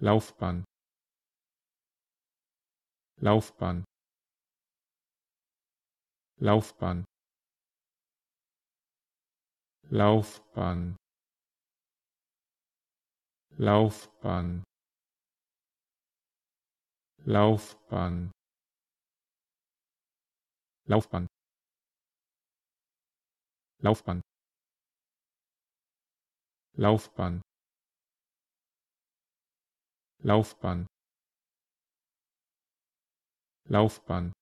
laufbahn laufbahn laufbahn laufbahn laufbahn laufbahn laufbahn laufbahn laufbahn laufbahn Laufbahn